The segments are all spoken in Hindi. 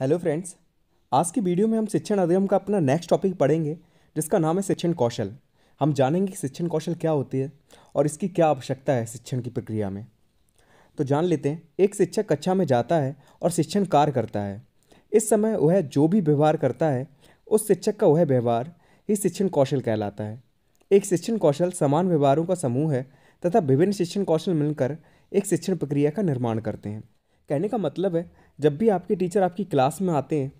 हेलो फ्रेंड्स आज की वीडियो में हम शिक्षण अधिगम का अपना नेक्स्ट टॉपिक पढ़ेंगे जिसका नाम है शिक्षण कौशल हम जानेंगे कि शिक्षण कौशल क्या होती है और इसकी क्या आवश्यकता है शिक्षण की प्रक्रिया में तो जान लेते हैं एक शिक्षक कक्षा में जाता है और शिक्षण कार्य करता है इस समय वह जो भी व्यवहार करता है उस शिक्षक का वह व्यवहार ही शिक्षण कौशल कहलाता है एक शिक्षण कौशल समान व्यवहारों का समूह है तथा विभिन्न शिक्षण कौशल मिलकर एक शिक्षण प्रक्रिया का निर्माण करते हैं कहने का मतलब है जब भी आपके टीचर आपकी क्लास में आते हैं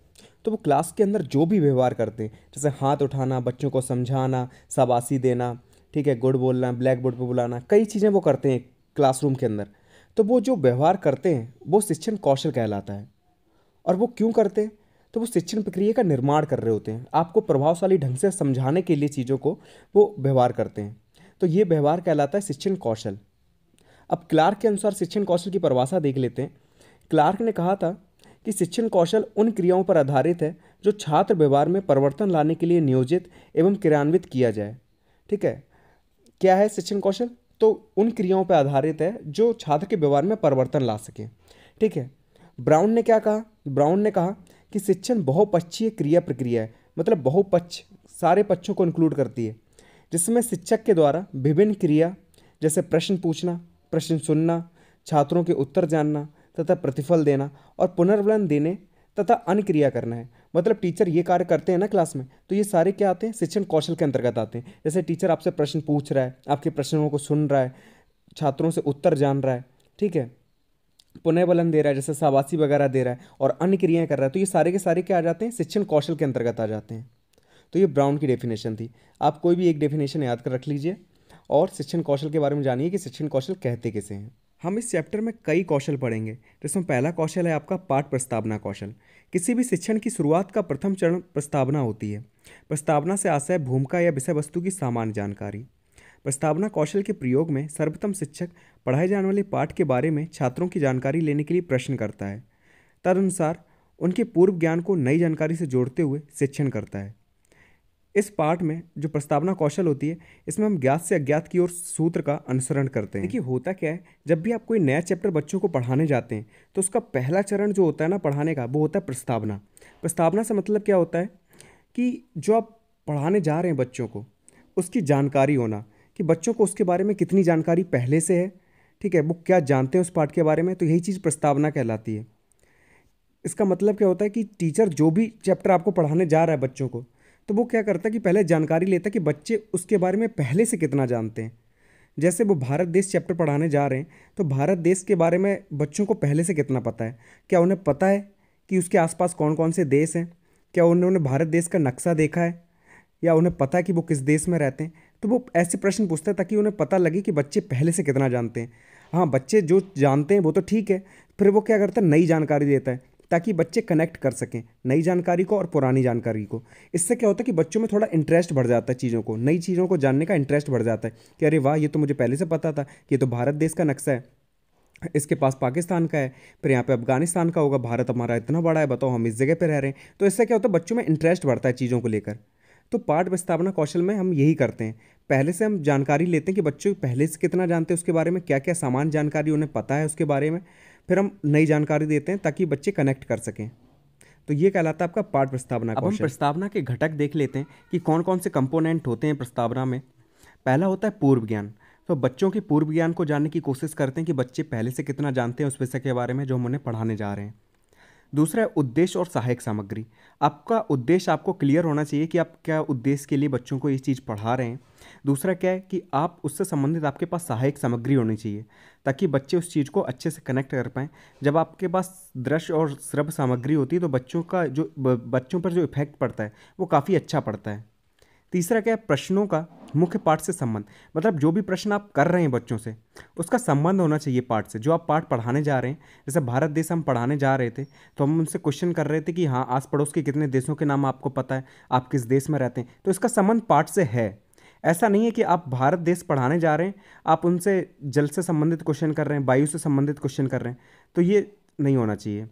तो वो क्लास के अंदर जो भी व्यवहार करते हैं जैसे हाथ उठाना बच्चों को समझाना शाबाशी देना ठीक है गुड बोलना ब्लैक बोर्ड पर बुलाना कई चीज़ें वो करते हैं क्लासरूम के अंदर तो वो जो व्यवहार करते हैं वो शिक्षण कौशल कहलाता है और वो क्यों करते हैं तो वो शिक्षण प्रक्रिया का निर्माण कर रहे होते हैं आपको प्रभावशाली ढंग से समझाने के लिए चीज़ों को वो व्यवहार करते हैं तो ये व्यवहार कहलाता है शिक्षण कौशल अब क्लार्क के अनुसार शिक्षण कौशल की परिभाषा देख लेते हैं क्लार्क ने कहा था कि शिक्षण कौशल उन क्रियाओं पर आधारित है जो छात्र व्यवहार में परिवर्तन लाने के लिए नियोजित एवं क्रियान्वित किया जाए ठीक है क्या है शिक्षण कौशल तो उन क्रियाओं पर आधारित है जो छात्र के व्यवहार में परिवर्तन ला सकें ठीक है ब्राउन ने क्या कहा ब्राउन ने कहा कि शिक्षण बहुपक्षीय क्रिया प्रक्रिया है मतलब बहुपक्ष सारे पक्षों को इंक्लूड करती है जिसमें शिक्षक के द्वारा विभिन्न क्रिया जैसे प्रश्न पूछना प्रश्न सुनना छात्रों के उत्तर जानना तथा प्रतिफल देना और पुनर्वलन देने तथा अन्य क्रिया करना है मतलब टीचर ये कार्य करते हैं ना क्लास में तो ये सारे क्या आते हैं शिक्षण कौशल के अंतर्गत आते हैं जैसे टीचर आपसे प्रश्न पूछ रहा है आपके प्रश्नों को सुन रहा है छात्रों से उत्तर जान रहा है ठीक है पुनर्वलन दे रहा है जैसे शाबाशी वगैरह दे रहा है और अन्य क्रियाएँ कर रहा है तो ये सारे के सारे क्या आ जाते हैं शिक्षण कौशल के अंतर्गत आ जाते हैं तो ये ब्राउन की डेफिनेशन थी आप कोई भी एक डेफिनेशन याद कर रख लीजिए और शिक्षण कौशल के बारे में जानिए कि शिक्षण कौशल कहते किसे हैं हम इस चैप्टर में कई कौशल पढ़ेंगे जिसमें पहला कौशल है आपका पाठ प्रस्तावना कौशल किसी भी शिक्षण की शुरुआत का प्रथम चरण प्रस्तावना होती है प्रस्तावना से आशय भूमिका या विषय वस्तु की सामान्य जानकारी प्रस्तावना कौशल के प्रयोग में सर्वप्रथम शिक्षक पढ़ाए जाने वाले पाठ के बारे में छात्रों की जानकारी लेने के लिए प्रश्न करता है तदनुसार उनके पूर्व ज्ञान को नई जानकारी से जोड़ते हुए शिक्षण करता है इस पार्ट में जो प्रस्तावना कौशल होती है इसमें हम ज्ञात से अज्ञात की ओर सूत्र का अनुसरण करते हैं देखिए होता क्या है जब भी आप कोई नया चैप्टर बच्चों को पढ़ाने जाते हैं तो उसका पहला चरण जो होता है ना पढ़ाने का वो होता है प्रस्तावना प्रस्तावना से मतलब क्या होता है कि जो आप पढ़ाने जा रहे हैं बच्चों को उसकी जानकारी होना कि बच्चों को उसके बारे में कितनी जानकारी पहले से है ठीक है वो क्या जानते हैं उस पाठ के बारे में तो यही चीज़ प्रस्तावना कहलाती है इसका मतलब क्या होता है कि टीचर जो भी चैप्टर आपको पढ़ाने जा रहा है बच्चों को तो वो क्या करता कि पहले जानकारी लेता कि बच्चे उसके बारे में पहले से कितना जानते हैं जैसे वो भारत देश चैप्टर पढ़ाने जा रहे हैं तो भारत देश के बारे में बच्चों को पहले से कितना पता है क्या उन्हें पता है कि उसके आसपास कौन कौन से देश हैं क्या उन्होंने भारत देश का नक्शा देखा है या उन्हें पता है कि वो किस देश में रहते हैं तो वो ऐसे प्रश्न पूछते हैं ताकि उन्हें पता लगे कि बच्चे पहले से कितना जानते हैं हाँ बच्चे जो जानते हैं वो तो ठीक है फिर वो क्या करता है नई जानकारी देता है ताकि बच्चे कनेक्ट कर सकें नई जानकारी को और पुरानी जानकारी को इससे क्या होता है कि बच्चों में थोड़ा इंटरेस्ट बढ़ जाता है चीज़ों को नई चीज़ों को जानने का इंटरेस्ट बढ़ जाता है कि अरे वाह ये तो मुझे पहले से पता था ये तो भारत देश का नक्शा है इसके पास पाकिस्तान का है फिर यहाँ पे अफगानिस्तान का होगा भारत हमारा इतना बड़ा है बताओ हम इस जगह पे रह रहे हैं तो इससे क्या होता है बच्चों में इंटरेस्ट बढ़ता है चीज़ों को लेकर तो पाठ विस्थापना कौशल में हम यही करते हैं पहले से हम जानकारी लेते हैं कि बच्चे पहले से कितना जानते हैं उसके बारे में क्या क्या सामान जानकारी उन्हें पता है उसके बारे में फिर हम नई जानकारी देते हैं ताकि बच्चे कनेक्ट कर सकें तो ये कहलाता है आपका पाठ प्रस्तावना अब हम प्रस्तावना के घटक देख लेते हैं कि कौन कौन से कंपोनेंट होते हैं प्रस्तावना में पहला होता है पूर्व ज्ञान तो बच्चों के पूर्व ज्ञान को जानने की कोशिश करते हैं कि बच्चे पहले से कितना जानते हैं उस विषय के बारे में जो हम उन्हें पढ़ाने जा रहे हैं दूसरा है उद्देश्य और सहायक सामग्री आपका उद्देश्य आपको क्लियर होना चाहिए कि आप क्या उद्देश्य के लिए बच्चों को ये चीज़ पढ़ा रहे हैं दूसरा क्या है कि आप उससे संबंधित आपके पास सहायक सामग्री होनी चाहिए ताकि बच्चे उस चीज़ को अच्छे से कनेक्ट कर पाएँ जब आपके पास दृश्य और श्रभ सामग्री होती है तो बच्चों का जो बच्चों पर जो इफेक्ट पड़ता है वो काफ़ी अच्छा पड़ता है तीसरा क्या है प्रश्नों का मुख्य पाठ से संबंध मतलब जो भी प्रश्न आप कर रहे हैं बच्चों से उसका संबंध होना चाहिए पाठ से जो आप पाठ पढ़ाने जा रहे हैं जैसे भारत देश हम पढ़ाने जा रहे थे तो हम उनसे क्वेश्चन कर रहे थे कि हाँ आस पड़ोस के कितने देशों के नाम आपको पता है आप किस देश में रहते हैं तो इसका संबंध पाठ से है ऐसा नहीं है कि आप भारत देश पढ़ाने जा रहे हैं आप उनसे जल से संबंधित क्वेश्चन कर रहे हैं वायु से संबंधित क्वेश्चन कर रहे हैं तो ये नहीं होना चाहिए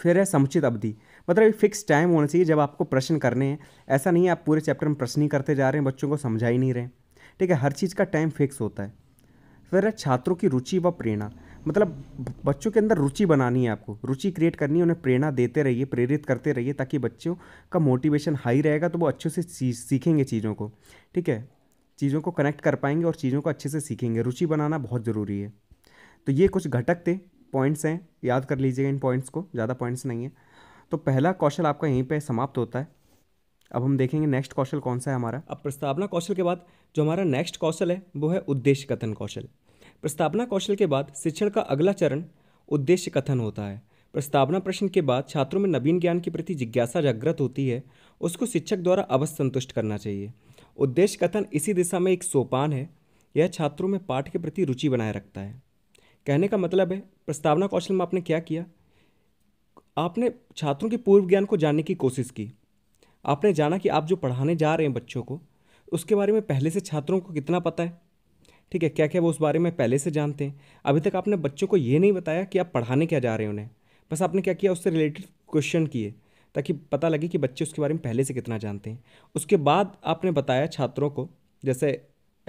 फिर है समुचित अवधि मतलब एक फिक्स टाइम होना चाहिए जब आपको प्रश्न करने हैं ऐसा नहीं है आप पूरे चैप्टर में प्रश्न ही करते जा रहे हैं बच्चों को समझा ही नहीं रहे ठीक है हर चीज़ का टाइम फिक्स होता है फिर है छात्रों की रुचि व प्रेरणा मतलब बच्चों के अंदर रुचि बनानी है आपको रुचि क्रिएट करनी है उन्हें प्रेरणा देते रहिए प्रेरित करते रहिए ताकि बच्चों का मोटिवेशन हाई रहेगा तो वो अच्छे से सीखेंगे चीज़ों को ठीक है चीज़ों को कनेक्ट कर पाएंगे और चीज़ों को अच्छे से सीखेंगे रुचि बनाना बहुत ज़रूरी है तो ये कुछ घटक थे पॉइंट्स हैं याद कर लीजिएगा इन पॉइंट्स को ज़्यादा पॉइंट्स नहीं है तो पहला कौशल आपका यहीं पर समाप्त होता है अब हम देखेंगे नेक्स्ट कौशल कौन सा है हमारा अब प्रस्तावना कौशल के बाद जो हमारा नेक्स्ट कौशल है वो है उद्देश्य कथन कौशल प्रस्तावना कौशल के बाद शिक्षण का अगला चरण उद्देश्य कथन होता है प्रस्तावना प्रश्न के बाद छात्रों में नवीन ज्ञान के प्रति जिज्ञासा जागृत होती है उसको शिक्षक द्वारा अवश्य संतुष्ट करना चाहिए उद्देश्य कथन इसी दिशा में एक सोपान है यह छात्रों में पाठ के प्रति रुचि बनाए रखता है कहने का मतलब है प्रस्तावना कौशल में आपने क्या किया आपने छात्रों के पूर्व ज्ञान को जानने की कोशिश की आपने जाना कि आप जो पढ़ाने जा रहे हैं बच्चों को उसके बारे में पहले से छात्रों को कितना पता है ठीक है क्या क्या वो उस बारे में पहले से जानते हैं अभी तक आपने बच्चों को ये नहीं बताया कि आप पढ़ाने क्या जा रहे हैं उन्हें बस आपने क्या किया उससे रिलेटेड क्वेश्चन किए ताकि पता लगे कि बच्चे उसके बारे में पहले से कितना जानते हैं उसके बाद आपने बताया छात्रों को जैसे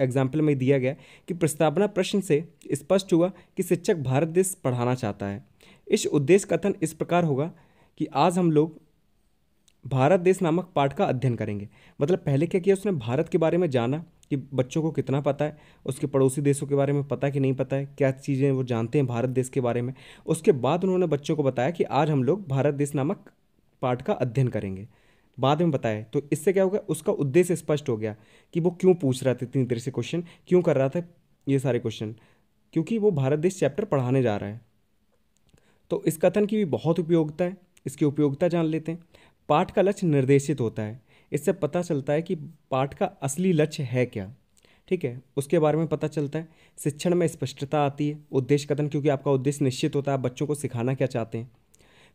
एग्जाम्पल में दिया गया कि प्रस्तावना प्रश्न से स्पष्ट हुआ कि शिक्षक भारत देश पढ़ाना चाहता है इस उद्देश्य कथन इस प्रकार होगा कि आज हम लोग भारत देश नामक पाठ का अध्ययन करेंगे मतलब पहले क्या किया उसने भारत के बारे में जाना कि बच्चों को कितना पता है उसके पड़ोसी देशों के बारे में पता है कि नहीं पता है क्या चीज़ें वो जानते हैं भारत देश के बारे में उसके बाद उन्होंने बच्चों को बताया कि आज हम लोग भारत देश नामक पाठ का अध्ययन करेंगे बाद में बताया तो इससे क्या होगा उसका उद्देश्य स्पष्ट हो गया कि वो क्यों पूछ रहा था इतनी देर से क्वेश्चन क्यों कर रहा था ये सारे क्वेश्चन क्योंकि वो भारत देश चैप्टर पढ़ाने जा रहा है तो इस कथन की भी बहुत उपयोगिता है इसकी उपयोगिता जान लेते हैं पाठ का लक्ष्य निर्देशित होता है इससे पता चलता है कि पाठ का असली लक्ष्य है क्या ठीक है उसके बारे में पता चलता है शिक्षण में स्पष्टता आती है उद्देश्य कथन क्योंकि आपका उद्देश्य निश्चित होता है आप बच्चों को सिखाना क्या चाहते हैं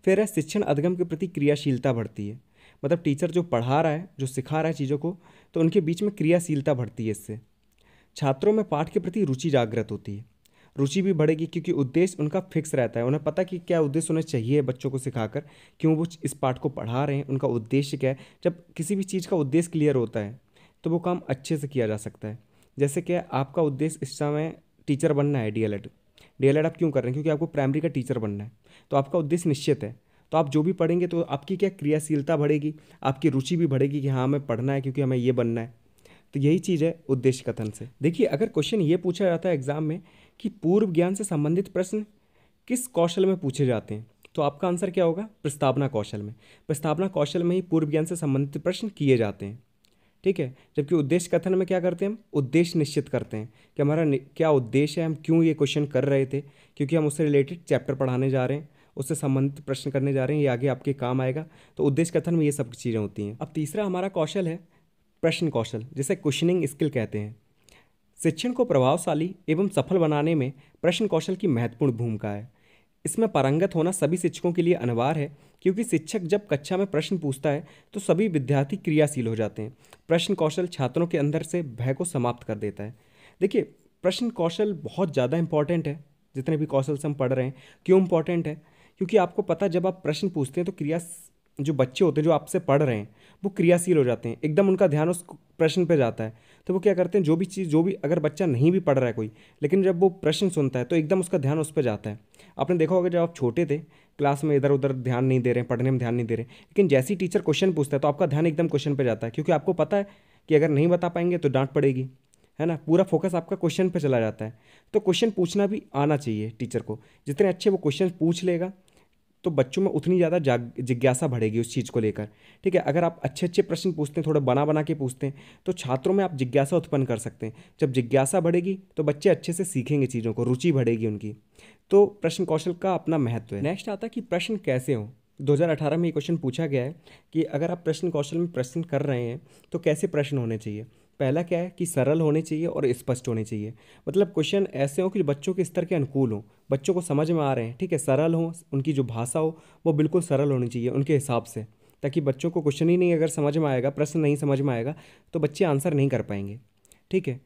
फिर है शिक्षण अधिगम के प्रति क्रियाशीलता बढ़ती है मतलब टीचर जो पढ़ा रहा है जो सिखा रहा है चीज़ों को तो उनके बीच में क्रियाशीलता बढ़ती है इससे छात्रों में पाठ के प्रति रुचि जागृत होती है रुचि भी बढ़ेगी क्योंकि उद्देश्य उनका फिक्स रहता है उन्हें पता कि क्या उद्देश्य उन्हें चाहिए बच्चों को सिखाकर क्यों वो इस पाठ को पढ़ा रहे हैं उनका उद्देश्य क्या है जब किसी भी चीज़ का उद्देश्य क्लियर होता है तो वो काम अच्छे से किया जा सकता है जैसे कि आपका उद्देश्य इस समय टीचर बनना है डीएलएड डीएलएड आप क्यों कर रहे हैं क्योंकि आपको प्राइमरी का टीचर बनना है तो आपका उद्देश्य निश्चित है तो आप जो भी पढ़ेंगे तो आपकी क्या क्रियाशीलता बढ़ेगी आपकी रुचि भी बढ़ेगी कि हाँ हमें पढ़ना है क्योंकि हमें ये बनना है तो यही चीज़ है उद्देश्य कथन से देखिए अगर क्वेश्चन ये पूछा जाता है एग्ज़ाम में कि पूर्व ज्ञान से संबंधित प्रश्न किस कौशल में पूछे जाते हैं तो आपका आंसर क्या होगा प्रस्तावना कौशल में प्रस्तावना कौशल में ही पूर्व ज्ञान से संबंधित प्रश्न किए जाते हैं ठीक है जबकि उद्देश्य कथन में क्या करते हैं हम उद्देश्य निश्चित करते हैं कि हमारा क्या उद्देश्य है हम क्यों ये क्वेश्चन कर रहे थे क्योंकि हम उससे रिलेटेड चैप्टर पढ़ाने जा रहे हैं उससे संबंधित प्रश्न करने जा रहे हैं ये आगे आपके काम आएगा तो उद्देश्य कथन में ये सब चीज़ें होती हैं अब तीसरा हमारा कौशल है प्रश्न कौशल जिसे क्वेश्चनिंग स्किल कहते हैं शिक्षण को प्रभावशाली एवं सफल बनाने में प्रश्न कौशल की महत्वपूर्ण भूमिका है इसमें पारंगत होना सभी शिक्षकों के लिए अनिवार्य है क्योंकि शिक्षक जब कक्षा में प्रश्न पूछता है तो सभी विद्यार्थी क्रियाशील हो जाते हैं प्रश्न कौशल छात्रों के अंदर से भय को समाप्त कर देता है देखिए प्रश्न कौशल बहुत ज़्यादा इंपॉर्टेंट है जितने भी कौशल से हम पढ़ रहे हैं क्यों इंपॉर्टेंट है क्योंकि आपको पता जब आप प्रश्न पूछते हैं तो क्रिया जो बच्चे होते हैं जो आपसे पढ़ रहे हैं वो क्रियाशील हो जाते हैं एकदम उनका ध्यान उस प्रश्न पे जाता है तो वो क्या करते हैं जो भी चीज़ जो भी अगर बच्चा नहीं भी पढ़ रहा है कोई लेकिन जब वो प्रश्न सुनता है तो एकदम उसका ध्यान उस पर जाता है आपने देखा होगा जब आप छोटे थे क्लास में इधर उधर ध्यान नहीं दे रहे हैं पढ़ने में ध्यान नहीं दे रहे लेकिन जैसे ही टीचर क्वेश्चन पूछता है तो आपका ध्यान एकदम क्वेश्चन पर जाता है क्योंकि आपको पता है कि अगर नहीं बता पाएंगे तो डांट पड़ेगी है ना पूरा फोकस आपका क्वेश्चन पर चला जाता है तो क्वेश्चन पूछना भी आना चाहिए टीचर को जितने अच्छे वो क्वेश्चन पूछ लेगा तो बच्चों में उतनी ज़्यादा जिज्ञासा बढ़ेगी उस चीज़ को लेकर ठीक है अगर आप अच्छे अच्छे प्रश्न पूछते हैं थोड़ा बना बना के पूछते हैं तो छात्रों में आप जिज्ञासा उत्पन्न कर सकते हैं जब जिज्ञासा बढ़ेगी तो बच्चे अच्छे से सीखेंगे चीज़ों को रुचि बढ़ेगी उनकी तो प्रश्न कौशल का अपना महत्व है नेक्स्ट आता है कि प्रश्न कैसे हों 2018 में ये क्वेश्चन पूछा गया है कि अगर आप प्रश्न कौशल में प्रश्न कर रहे हैं तो कैसे प्रश्न होने चाहिए पहला क्या है कि सरल होने चाहिए और स्पष्ट होने चाहिए मतलब क्वेश्चन ऐसे हों कि बच्चों के स्तर के अनुकूल हों बच्चों को समझ में आ रहे हैं ठीक है सरल हों उनकी जो भाषा हो वो बिल्कुल सरल होनी चाहिए उनके हिसाब से ताकि बच्चों को क्वेश्चन ही नहीं अगर समझ में आएगा प्रश्न नहीं समझ में आएगा तो बच्चे आंसर नहीं कर पाएंगे ठीक है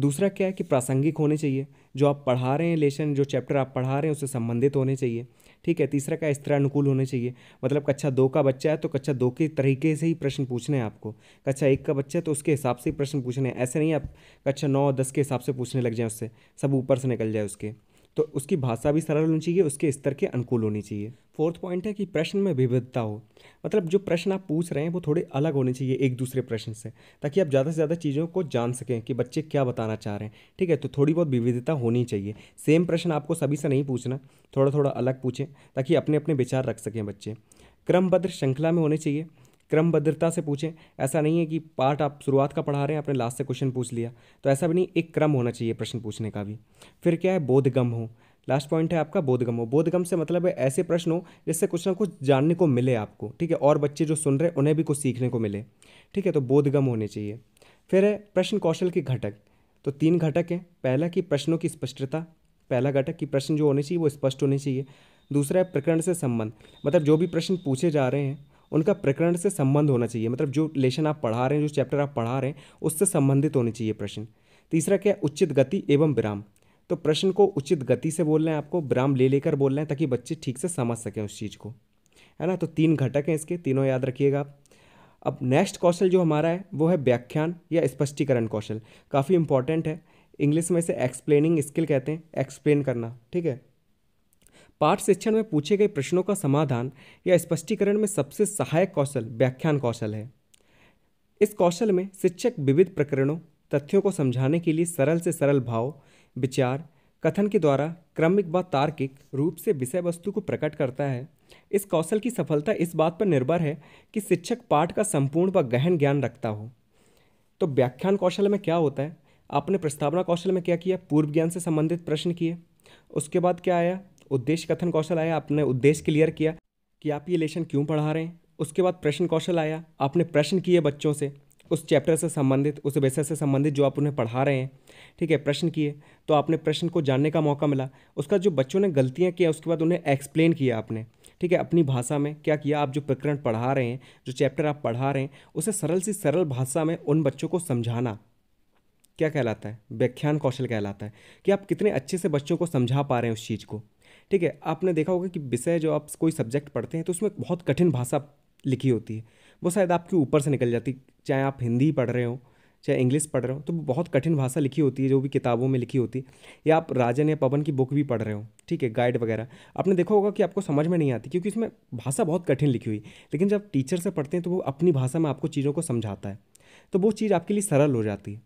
दूसरा क्या है कि प्रासंगिक होने चाहिए जो आप पढ़ा रहे हैं लेसन जो चैप्टर आप पढ़ा रहे हैं उससे संबंधित होने चाहिए ठीक है तीसरा क्या स्तर अनुकूल होने चाहिए मतलब कक्षा दो का बच्चा है तो कक्षा दो के तरीके से ही प्रश्न पूछने हैं आपको कक्षा एक का बच्चा है तो उसके हिसाब से ही प्रश्न पूछने हैं ऐसे नहीं आप कक्षा नौ दस के हिसाब से पूछने लग जाएँ उससे सब ऊपर से निकल जाए उसके तो उसकी भाषा भी सरल होनी चाहिए उसके स्तर के अनुकूल होनी चाहिए फोर्थ पॉइंट है कि प्रश्न में विविधता हो मतलब जो प्रश्न आप पूछ रहे हैं वो थोड़े अलग होने चाहिए एक दूसरे प्रश्न से ताकि आप ज़्यादा से ज़्यादा चीज़ों को जान सकें कि बच्चे क्या बताना चाह रहे हैं ठीक है तो थोड़ी बहुत विविधता होनी चाहिए सेम प्रश्न आपको सभी से नहीं पूछना थोड़ा थोड़ा अलग पूछें ताकि अपने अपने विचार रख सकें बच्चे क्रमबद्ध श्रृंखला में होने चाहिए क्रमबद्धता से पूछें ऐसा नहीं है कि पार्ट आप शुरुआत का पढ़ा रहे हैं आपने लास्ट से क्वेश्चन पूछ लिया तो ऐसा भी नहीं एक क्रम होना चाहिए प्रश्न पूछने का भी फिर क्या है बोधगम हो लास्ट पॉइंट है आपका बोधगम हो बोधगम से मतलब है ऐसे प्रश्न हो जिससे कुछ ना कुछ जानने को मिले आपको ठीक है और बच्चे जो सुन रहे हैं उन्हें भी कुछ सीखने को मिले ठीक है तो बोधगम होने चाहिए फिर है प्रश्न कौशल के घटक तो तीन घटक हैं पहला कि प्रश्नों की स्पष्टता पहला घटक कि प्रश्न जो होने चाहिए वो स्पष्ट होने चाहिए दूसरा है प्रकरण से संबंध मतलब जो भी प्रश्न पूछे जा रहे हैं उनका प्रकरण से संबंध होना चाहिए मतलब जो लेशन आप पढ़ा रहे हैं जो चैप्टर आप पढ़ा रहे हैं उससे संबंधित होने चाहिए प्रश्न तीसरा क्या उचित गति एवं विराम तो प्रश्न को उचित गति से बोल रहे हैं आपको विराम ले लेकर बोल रहे हैं ताकि बच्चे ठीक से समझ सकें उस चीज़ को है ना तो तीन घटक हैं इसके तीनों याद रखिएगा आप अब नेक्स्ट कौशल जो हमारा है वो है व्याख्यान या स्पष्टीकरण कौशल काफ़ी इंपॉर्टेंट है इंग्लिश में इसे एक्सप्लेनिंग स्किल कहते हैं एक्सप्लेन करना ठीक है पाठ शिक्षण में पूछे गए प्रश्नों का समाधान या स्पष्टीकरण में सबसे सहायक कौशल व्याख्यान कौशल है इस कौशल में शिक्षक विविध प्रकरणों तथ्यों को समझाने के लिए सरल से सरल भाव विचार कथन के द्वारा क्रमिक व तार्किक रूप से विषय वस्तु को प्रकट करता है इस कौशल की सफलता इस बात पर निर्भर है कि शिक्षक पाठ का संपूर्ण व गहन ज्ञान रखता हो तो व्याख्यान कौशल में क्या होता है आपने प्रस्तावना कौशल में क्या किया पूर्व ज्ञान से संबंधित प्रश्न किए उसके बाद क्या आया उद्देश्य कथन कौशल आया आपने उद्देश्य क्लियर किया कि आप ये लेशन क्यों पढ़ा रहे हैं उसके बाद प्रश्न कौशल आया आपने प्रश्न किए बच्चों से उस चैप्टर से संबंधित उस विषय से संबंधित जो आप उन्हें पढ़ा रहे हैं ठीक है प्रश्न किए तो आपने प्रश्न को जानने का मौका मिला उसका जो बच्चों ने गलतियाँ किया उसके बाद उन्हें एक्सप्लेन किया आपने ठीक है अपनी भाषा में क्या किया आप जो प्रकरण पढ़ा रहे हैं जो चैप्टर आप पढ़ा रहे हैं उसे सरल सी सरल भाषा में उन बच्चों को समझाना क्या कहलाता है व्याख्यान कौशल कहलाता है कि आप कितने अच्छे से बच्चों को समझा पा रहे हैं उस चीज़ को ठीक है आपने देखा होगा कि विषय जो आप कोई सब्जेक्ट पढ़ते हैं तो उसमें बहुत कठिन भाषा लिखी होती है वो शायद आपके ऊपर से निकल जाती चाहे आप हिंदी पढ़ रहे हो चाहे इंग्लिश पढ़ रहे हो तो बहुत कठिन भाषा लिखी होती है जो भी किताबों में लिखी होती है या आप राजन या पवन की बुक भी पढ़ रहे हो ठीक है गाइड वगैरह आपने देखा होगा कि आपको समझ में नहीं आती क्योंकि इसमें भाषा बहुत कठिन लिखी हुई लेकिन जब टीचर से पढ़ते हैं तो वो अपनी भाषा में आपको चीज़ों को समझाता है तो वो चीज़ आपके लिए सरल हो जाती है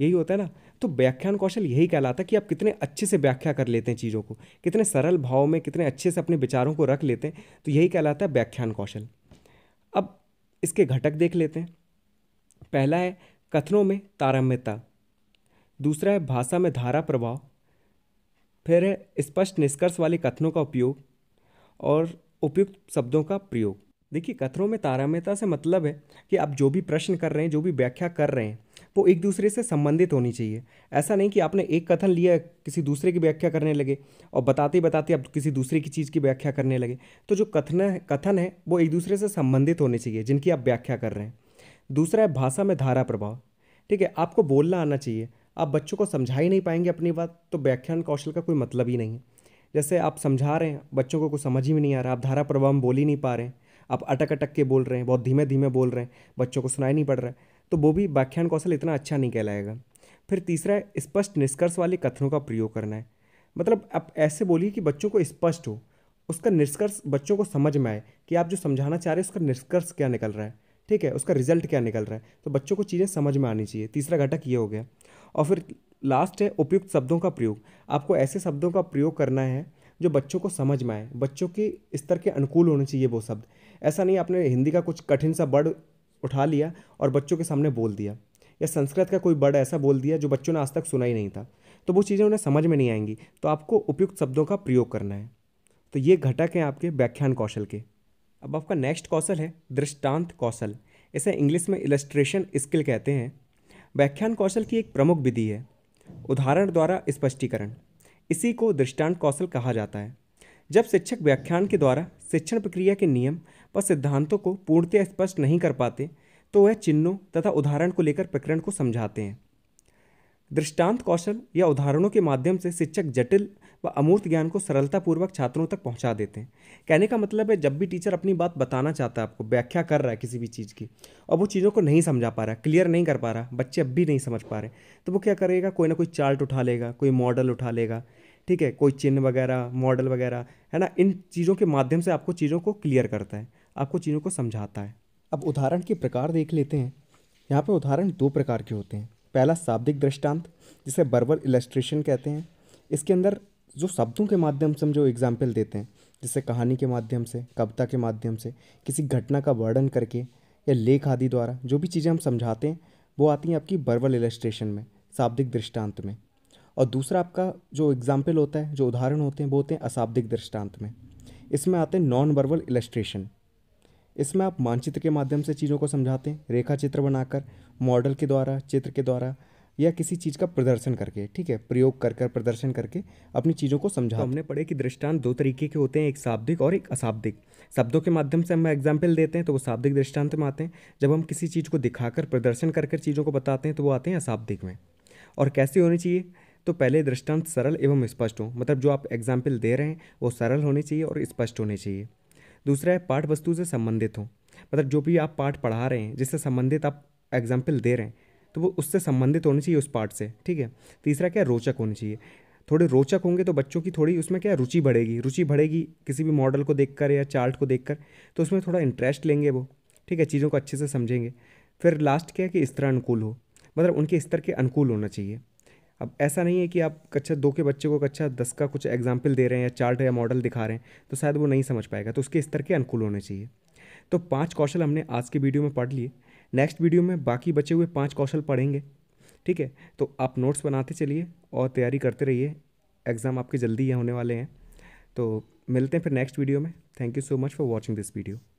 यही होता है ना तो व्याख्यान कौशल यही कहलाता कि आप कितने अच्छे से व्याख्या कर लेते हैं चीज़ों को कितने सरल भाव में कितने अच्छे से अपने विचारों को रख लेते हैं तो यही कहलाता है व्याख्यान कौशल अब इसके घटक देख लेते हैं पहला है कथनों में तारम्यता दूसरा है भाषा में धारा प्रभाव फिर है स्पष्ट निष्कर्ष वाले कथनों का उपयोग और उपयुक्त शब्दों का प्रयोग देखिए कथनों में तारम्यता से मतलब है कि आप जो भी प्रश्न कर रहे हैं जो भी व्याख्या कर रहे हैं वो एक दूसरे से संबंधित होनी चाहिए ऐसा नहीं कि आपने एक कथन लिया किसी दूसरे की व्याख्या करने लगे और बताते बताते आप किसी दूसरे की चीज़ की व्याख्या करने लगे तो जो कथन है कथन है वो एक दूसरे से संबंधित होने चाहिए जिनकी आप व्याख्या कर रहे हैं दूसरा है भाषा में धारा प्रभाव ठीक है आपको बोलना आना चाहिए आप बच्चों को समझा ही नहीं पाएंगे अपनी बात तो व्याख्यान कौशल का कोई मतलब ही नहीं है जैसे आप समझा रहे हैं बच्चों को कुछ समझ ही नहीं आ रहा आप धारा प्रभाव में बोल ही नहीं पा रहे हैं आप अटक अटक के बोल रहे हैं बहुत धीमे धीमे बोल रहे हैं बच्चों को सुनाई नहीं पड़ रहा है तो वो भी व्याख्यान कौशल इतना अच्छा नहीं कहलाएगा फिर तीसरा है स्पष्ट निष्कर्ष वाले कथनों का प्रयोग करना है मतलब आप ऐसे बोलिए कि बच्चों को स्पष्ट हो उसका निष्कर्ष बच्चों को समझ में आए कि आप जो समझाना चाह रहे हैं उसका निष्कर्ष क्या निकल रहा है ठीक है उसका रिजल्ट क्या निकल रहा है तो बच्चों को चीज़ें समझ में आनी चाहिए तीसरा घटक ये हो गया और फिर लास्ट है उपयुक्त शब्दों का प्रयोग आपको ऐसे शब्दों का प्रयोग करना है जो बच्चों को समझ में आए बच्चों के स्तर के अनुकूल होने चाहिए वो शब्द ऐसा नहीं आपने हिंदी का कुछ कठिन सा वर्ड उठा लिया और बच्चों के सामने बोल दिया या संस्कृत का कोई वर्ड ऐसा बोल दिया जो बच्चों ने आज तक सुना ही नहीं था तो वो चीज़ें उन्हें समझ में नहीं आएंगी तो आपको उपयुक्त शब्दों का प्रयोग करना है तो ये घटक हैं आपके व्याख्यान कौशल के अब आपका नेक्स्ट कौशल है दृष्टांत कौशल इसे इंग्लिश में इलस्ट्रेशन स्किल कहते हैं व्याख्यान कौशल की एक प्रमुख विधि है उदाहरण द्वारा स्पष्टीकरण इसी को दृष्टांत कौशल कहा जाता है जब शिक्षक व्याख्यान के द्वारा शिक्षण प्रक्रिया के नियम व सिद्धांतों को पूर्णतः स्पष्ट नहीं कर पाते तो वह चिन्हों तथा उदाहरण को लेकर प्रकरण को समझाते हैं दृष्टांत कौशल या उदाहरणों के माध्यम से शिक्षक जटिल व अमूर्त ज्ञान को सरलतापूर्वक छात्रों तक पहुंचा देते हैं कहने का मतलब है जब भी टीचर अपनी बात बताना चाहता है आपको व्याख्या कर रहा है किसी भी चीज़ की और वो चीज़ों को नहीं समझा पा रहा क्लियर नहीं कर पा रहा बच्चे अब भी नहीं समझ पा रहे तो वो क्या करेगा कोई ना कोई चार्ट उठा लेगा कोई मॉडल उठा लेगा ठीक है कोई चिन्ह वगैरह मॉडल वगैरह है ना इन चीज़ों के माध्यम से आपको चीज़ों को क्लियर करता है आपको चीज़ों को समझाता है अब उदाहरण के प्रकार देख लेते हैं यहाँ पर उदाहरण दो प्रकार के होते हैं पहला शाब्दिक दृष्टांत जिसे बर्बर इलेस्ट्रेशन कहते हैं इसके अंदर जो शब्दों के माध्यम से हम जो एग्जाम्पल देते हैं जैसे कहानी के माध्यम से कविता के माध्यम से किसी घटना का वर्णन करके या लेख आदि द्वारा जो भी चीज़ें हम समझाते हैं वो आती हैं आपकी बर्बल इलेस्ट्रेशन में शाब्दिक दृष्टांत में और दूसरा आपका जो एग्जाम्पल होता है जो उदाहरण होते हैं वो होते हैं अशाब्दिक दृष्टांत में इसमें आते हैं नॉन बर्बल इलेस्ट्रेशन इसमें आप मानचित्र के माध्यम से चीज़ों को समझाते हैं रेखा चित्र बनाकर मॉडल के द्वारा चित्र के द्वारा या किसी चीज़ का प्रदर्शन करके ठीक है प्रयोग कर कर प्रदर्शन करके अपनी चीज़ों को समझा तो हमने पढ़े कि दृष्टांत दो तरीके के होते हैं एक शाब्दिक और एक अशाब्दिक शब्दों के माध्यम से हम एग्जाम्पल देते हैं तो वो शाब्दिक दृष्टांत में आते हैं जब हम किसी चीज़ को दिखाकर प्रदर्शन कर कर चीज़ों को बताते हैं तो वो आते हैं अशाब्दिक में और कैसे होने चाहिए तो पहले दृष्टांत सरल एवं स्पष्ट हो मतलब जो आप एग्जाम्पल दे रहे हैं वो सरल होने चाहिए और स्पष्ट होने चाहिए दूसरा है पाठ वस्तु से संबंधित हो मतलब जो भी आप पाठ पढ़ा रहे हैं जिससे संबंधित आप एग्जाम्पल दे रहे हैं तो वो उससे संबंधित होनी चाहिए उस पार्ट से ठीक है तीसरा क्या रोचक होनी चाहिए थोड़े रोचक होंगे तो बच्चों की थोड़ी उसमें क्या रुचि बढ़ेगी रुचि बढ़ेगी किसी भी मॉडल को देखकर या चार्ट को देखकर तो उसमें थोड़ा इंटरेस्ट लेंगे वो ठीक है चीज़ों को अच्छे से समझेंगे फिर लास्ट क्या है कि स्तर अनुकूल हो मतलब उनके स्तर के अनुकूल होना चाहिए अब ऐसा नहीं है कि आप कक्षा दो के बच्चे को कक्षा दस का कुछ एग्जाम्पल दे रहे हैं या चार्ट या मॉडल दिखा रहे हैं तो शायद वो नहीं समझ पाएगा तो उसके स्तर के अनुकूल होने चाहिए तो पाँच कौशल हमने आज के वीडियो में पढ़ लिए नेक्स्ट वीडियो में बाकी बचे हुए पाँच कौशल पढ़ेंगे ठीक है तो आप नोट्स बनाते चलिए और तैयारी करते रहिए एग्ज़ाम आपके जल्दी ही होने वाले हैं तो मिलते हैं फिर नेक्स्ट वीडियो में thank you so much for watching this video